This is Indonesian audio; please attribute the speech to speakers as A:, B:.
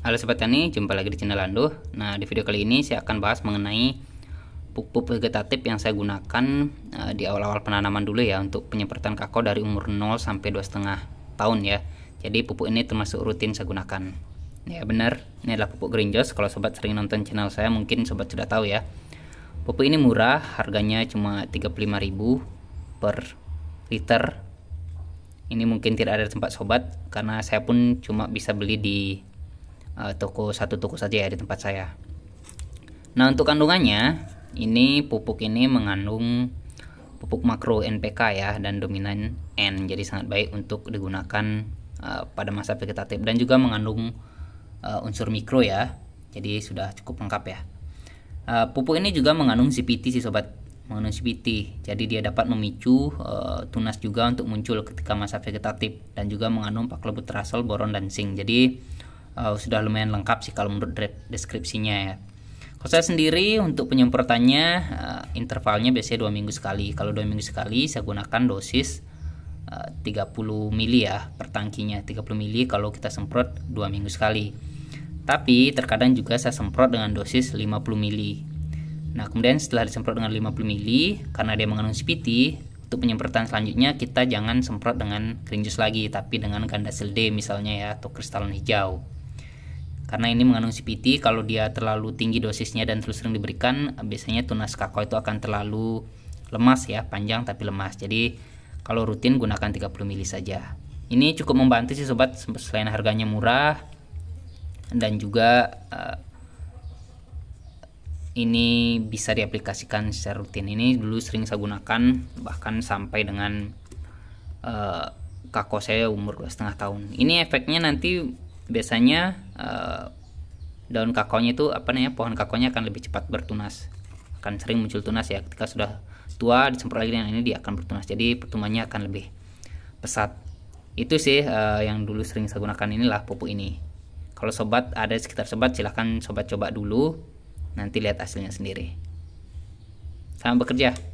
A: Halo Sobat Tani, jumpa lagi di channel Lando Nah di video kali ini saya akan bahas mengenai pupuk vegetatif yang saya gunakan uh, di awal-awal penanaman dulu ya Untuk penyemprotan kakao dari umur 0 sampai setengah tahun ya Jadi pupuk ini termasuk rutin saya gunakan Ya benar, ini adalah pupuk Green Joss Kalau Sobat sering nonton channel saya mungkin Sobat sudah tahu ya Pupuk ini murah, harganya cuma 35000 per liter Ini mungkin tidak ada tempat Sobat Karena saya pun cuma bisa beli di uh, toko satu toko saja ya di tempat saya. Nah untuk kandungannya ini pupuk ini mengandung pupuk makro NPK ya dan dominan N jadi sangat baik untuk digunakan uh, pada masa vegetatif dan juga mengandung uh, unsur mikro ya jadi sudah cukup lengkap ya. Uh, pupuk ini juga mengandung CPT sih sobat mengandung CPT jadi dia dapat memicu uh, tunas juga untuk muncul ketika masa vegetatif dan juga mengandung paklebutrasol boron dan zinc jadi uh, sudah lumayan lengkap sih kalau menurut deskripsinya ya. Kalau saya sendiri untuk penyemprotannya uh, intervalnya biasanya dua minggu sekali. Kalau dua minggu sekali saya gunakan dosis eh, uh, 30 mili ya per tangkinya 30 mili kalau kita semprot dua minggu sekali. Tapi terkadang juga saya semprot dengan dosis 50 mili. Nah kemudian setelah disemprot dengan 50 mili karena dia mengandung CPT untuk penyemprotan selanjutnya kita jangan semprot dengan kering lagi tapi dengan ganda D misalnya ya atau kristalon hijau. Karena ini mengandung CPT, kalau dia terlalu tinggi dosisnya dan terus sering diberikan, biasanya tunas kakao itu akan terlalu lemas ya, panjang tapi lemas. Jadi kalau rutin gunakan 30 mili saja. Ini cukup membantu sih sobat selain harganya murah dan juga uh, ini bisa diaplikasikan secara rutin. Ini dulu sering saya gunakan bahkan sampai dengan uh, kakao saya umur setengah tahun. Ini efeknya nanti biasanya uh, daun kakaonya itu apa namanya pohon kakaonya akan lebih cepat bertunas akan sering muncul tunas ya ketika sudah tua disemprot lagi dengan ini dia akan bertunas jadi pertumbuhannya akan lebih pesat itu sih uh, yang dulu sering saya gunakan inilah pupuk ini kalau sobat ada di sekitar sobat silahkan sobat coba dulu nanti lihat hasilnya sendiri selamat bekerja